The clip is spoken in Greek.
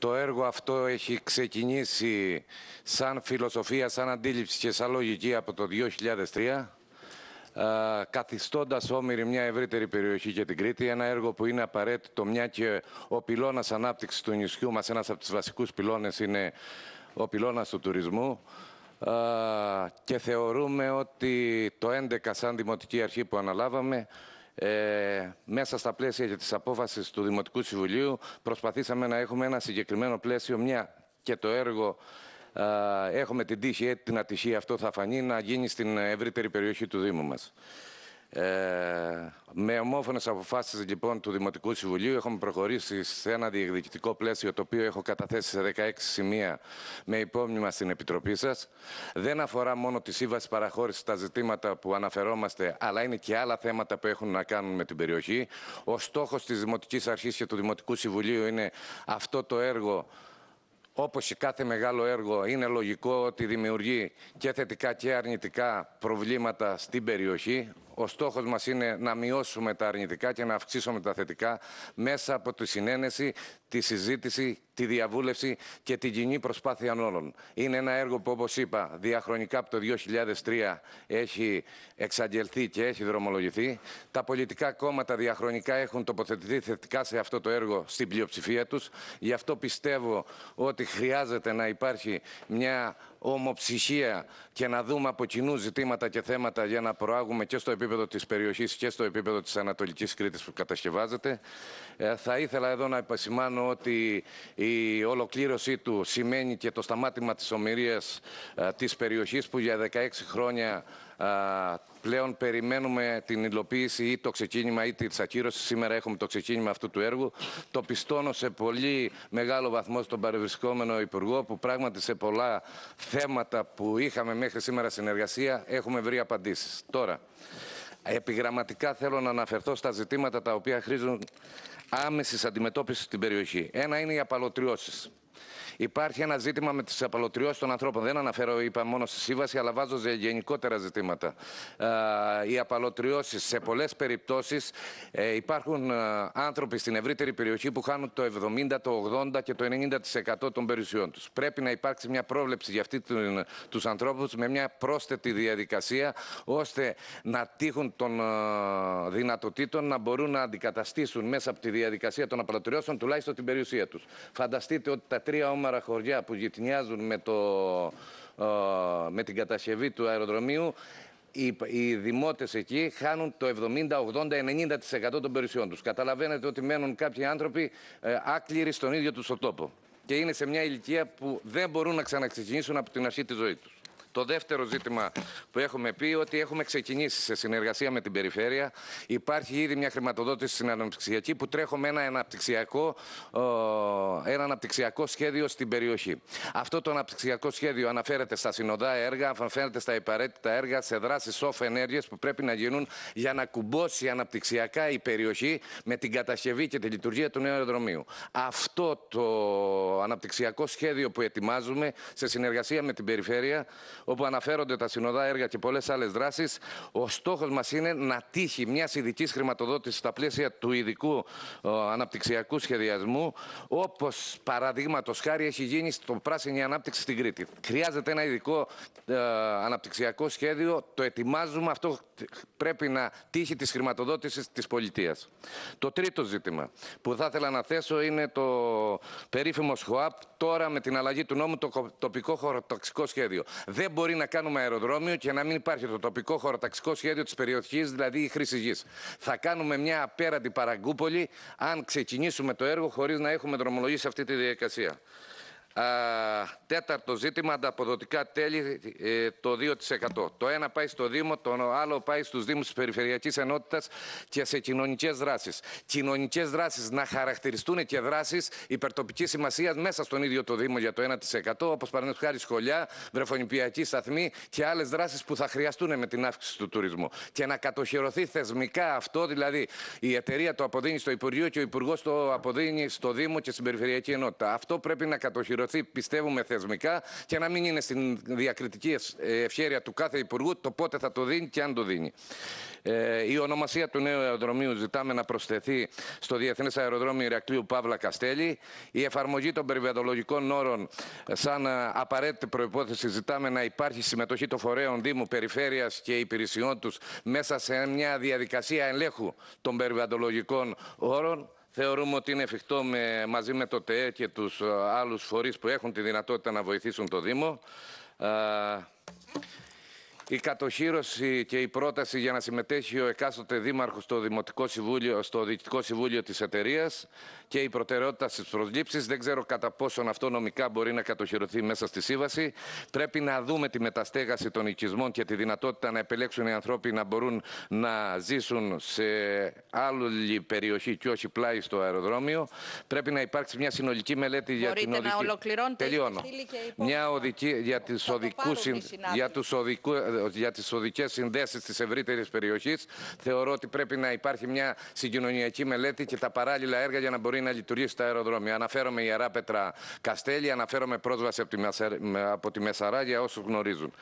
Το έργο αυτό έχει ξεκινήσει σαν φιλοσοφία, σαν αντίληψη και σαν λογική από το 2003, καθιστώντας όμοιρη μια ευρύτερη περιοχή για την Κρήτη. Ένα έργο που είναι απαραίτητο, μια και ο πυλώνας ανάπτυξης του νησιού μας, ένας από τους βασικούς πυλώνες είναι ο πυλώνας του τουρισμού. Και θεωρούμε ότι το 2011, σαν Δημοτική Αρχή που αναλάβαμε, ε, μέσα στα πλαίσια για τις του Δημοτικού Συμβουλίου προσπαθήσαμε να έχουμε ένα συγκεκριμένο πλαίσιο, μια και το έργο έχουμε την τύχη, ε, την ατυχία, αυτό θα φανεί, να γίνει στην ευρύτερη περιοχή του Δήμου μας. Ε, με ομόφωνες αποφάσεις λοιπόν του Δημοτικού Συμβουλίου έχουμε προχωρήσει σε ένα διεκδικητικό πλαίσιο το οποίο έχω καταθέσει σε 16 σημεία με υπόμνημα στην Επιτροπή σας Δεν αφορά μόνο τη σύμβαση παραχώρησης τα ζητήματα που αναφερόμαστε, αλλά είναι και άλλα θέματα που έχουν να κάνουν με την περιοχή. Ο στόχος της Δημοτικής Αρχής και του Δημοτικού Συμβουλίου είναι αυτό το έργο όπως και κάθε μεγάλο έργο, είναι λογικό ότι δημιουργεί και θετικά και αρνητικά προβλήματα στην περιοχή. Ο στόχος μας είναι να μειώσουμε τα αρνητικά και να αυξήσουμε τα θετικά μέσα από τη συνένεση, τη συζήτηση, τη διαβούλευση και την κοινή προσπάθεια όλων. Είναι ένα έργο που, όπως είπα, διαχρονικά από το 2003 έχει εξαγγελθεί και έχει δρομολογηθεί. Τα πολιτικά κόμματα διαχρονικά έχουν τοποθετηθεί θετικά σε αυτό το έργο στην πλειοψηφία τους. Γι' αυτό πιστεύω ότι χρειάζεται να υπάρχει μια ομοψυχία και να δούμε από κοινού ζητήματα και θέματα για να προάγουμε και στο επίπεδο της περιοχής και στο επίπεδο της Ανατολικής Κρήτης που κατασκευάζεται. Ε, θα ήθελα εδώ να επισημάνω ότι η ολοκλήρωσή του σημαίνει και το σταμάτημα της ομοιρίας ε, της περιοχής που για 16 χρόνια πλέον περιμένουμε την υλοποίηση ή το ξεκίνημα ή της ακύρωσης. Σήμερα έχουμε το ξεκίνημα αυτού του έργου. Το πιστώνω σε πολύ μεγάλο βαθμό στον παρευρισκόμενο Υπουργό, που πράγματι σε πολλά θέματα που είχαμε μέχρι σήμερα συνεργασία έχουμε βρει απαντήσεις. Τώρα, επιγραμματικά θέλω να αναφερθώ στα ζητήματα τα οποία χρήζουν άμεσης αντιμετώπισης στην περιοχή. Ένα είναι οι απαλωτριώσεις. Υπάρχει ένα ζήτημα με τις απαλωτριώσεις των ανθρώπων. Δεν αναφέρω, είπα, μόνο στη σύμβαση, αλλά βάζω γενικότερα ζητήματα. Οι απαλωτριώσεις σε πολλές περιπτώσεις ε, υπάρχουν ε, άνθρωποι στην ευρύτερη περιοχή που χάνουν το 70, το 80 και το 90% των περιουσιών τους. Πρέπει να υπάρξει μια πρόβλεψη για αυτού τους ανθρώπους με μια πρόσθετη διαδικασία ώστε να τύχουν των ε, δυνατοτήτων να μπορούν να αντικαταστήσουν μέσα από τη διαδικασία των απαλωτριώσεων τουλάχιστον την περιουσία τους. Φανταστείτε ότι τα τρία όμαρα χωριά που γυτνιάζουν με, το, ε, με την κατασκευή του αεροδρομίου οι, οι δημότες εκεί χάνουν το 70, 80, 90% των περιουσιών τους. Καταλαβαίνετε ότι μένουν κάποιοι άνθρωποι ε, άκληροι στον ίδιο τους τόπο. Και είναι σε μια ηλικία που δεν μπορούν να ξαναξεκινήσουν από την αρχή τη ζωή τους. Το δεύτερο ζήτημα που έχουμε πει ότι έχουμε ξεκινήσει σε συνεργασία με την περιφέρεια. Υπάρχει ήδη μια χρηματοδότηση στην αναπτυξιακή που τρέχουμε ένα αναπτυξιακό, ένα αναπτυξιακό σχέδιο στην περιοχή. Αυτό το αναπτυξιακό σχέδιο αναφέρεται στα συνοδά έργα, αναφέρεται στα υπαραίτητα έργα, σε δράσεις off ενέργειας που πρέπει να γίνουν για να κουμπώσει αναπτυξιακά η περιοχή με την κατασκευή και τη λειτουργία του νέου αεροδρομίου. Αυτό το αναπτυξιακό σχέδιο που ετοιμάζουμε σε συνεργασία με την περιφέρεια όπου αναφέρονται τα συνοδά έργα και πολλές άλλες δράσεις, ο στόχος μας είναι να τύχει μιας ειδικής χρηματοδότησης στα πλαίσια του ειδικού αναπτυξιακού σχεδιασμού, όπως παραδείγματος χάρη έχει γίνει στο Πράσινη Ανάπτυξη στην Κρήτη. Χρειάζεται ένα ειδικό ε, αναπτυξιακό σχέδιο, το ετοιμάζουμε, αυτό πρέπει να τύχει της χρηματοδότησης της πολιτείας. Το τρίτο ζήτημα που θα ήθελα να θέσω είναι το περίφημος ΣΧΟΑΠ, τώρα με την αλλαγή του νόμου, το τοπικό χωροταξικό σχέδιο. Δεν δεν μπορεί να κάνουμε αεροδρόμιο και να μην υπάρχει το τοπικό χωροταξικό σχέδιο της περιοχής, δηλαδή η χρήση γης. Θα κάνουμε μια απέραντη παραγκούπολη αν ξεκινήσουμε το έργο χωρίς να έχουμε δρομολογήσει αυτή τη διακασία τέταρτο ζήτημα, ανταποδοτικά τέλη ε, το 2%. Το ένα πάει στο Δήμο, το άλλο πάει στους Δήμους της Περιφερειακής Ενότητας και σε κοινωνικές δράσεις. Κοινωνικές δράσεις να χαρακτηριστούν και δράσεις υπερτοπικής σημασίας μέσα στον ίδιο το Δήμο για το 1%, όπως παραδείγματος χάρη σχολιά, βρεφονιπιακή σταθμή και άλλες δράσεις που θα χρειαστούν με την αύξηση του τουρισμού. Και να κατοχυρωθεί θεσμικά αυτό, δηλαδή η εταιρεία το αποδίνει στο Υπουργείο και ο Υπουργός το αποδίνει στο Δήμο και στην Περιφερειακή Ενότητα. Αυτό πρέπει να κατοχυρωθεί πιστεύουμε θεσμικά και να μην είναι στην διακριτική ε, ευχέρεια του κάθε Υπουργού το πότε θα το δίνει και αν το δίνει. Ε, η ονομασία του νέου αεροδρομίου ζητάμε να προσθεθεί στο Διεθνές Αεροδρόμιο Ηρακλείου Παύλα Καστέλη. Η εφαρμογή των περιβαλλοντικών όρων σαν ε, απαραίτητη προπόθεση ζητάμε να υπάρχει συμμετοχή των φορέων Δήμου, Περιφέρειας και υπηρεσιών τους μέσα σε μια διαδικασία ελέγχου των περιβαλλοντικών όρων. Θεωρούμε ότι είναι εφικτό με, μαζί με το ΤΕΕ και τους ε, άλλους φορείς που έχουν τη δυνατότητα να βοηθήσουν το Δήμο. Η κατοχήρωση και η πρόταση για να συμμετέχει ο εκάστοτε δήμαρχος στο, Δημοτικό Συμβούλιο, στο Διοικητικό Συμβούλιο της εταιρείας και η προτεραιότητα στις προσλήψεις, δεν ξέρω κατά πόσον αυτό νομικά μπορεί να κατοχυρωθεί μέσα στη σύμβαση. Πρέπει να δούμε τη μεταστέγαση των οικισμών και τη δυνατότητα να επιλέξουν οι άνθρωποι να μπορούν να ζήσουν σε άλλη περιοχή και όχι πλάι στο αεροδρόμιο. Πρέπει να υπάρξει μια συνολική μελέτη για την οδική... να ολοκληρώνετε μια οδική... για, τις οδικούς... για τους οδικούς για τις οδικές συνδέσεις της ευρύτερης περιοχής. Θεωρώ ότι πρέπει να υπάρχει μια συγκοινωνιακή μελέτη και τα παράλληλα έργα για να μπορεί να λειτουργήσει τα αεροδρόμια. Αναφέρομαι η Πέτρα Καστέλη, αναφέρομαι πρόσβαση από τη, από τη Μεσαρά για όσους γνωρίζουν.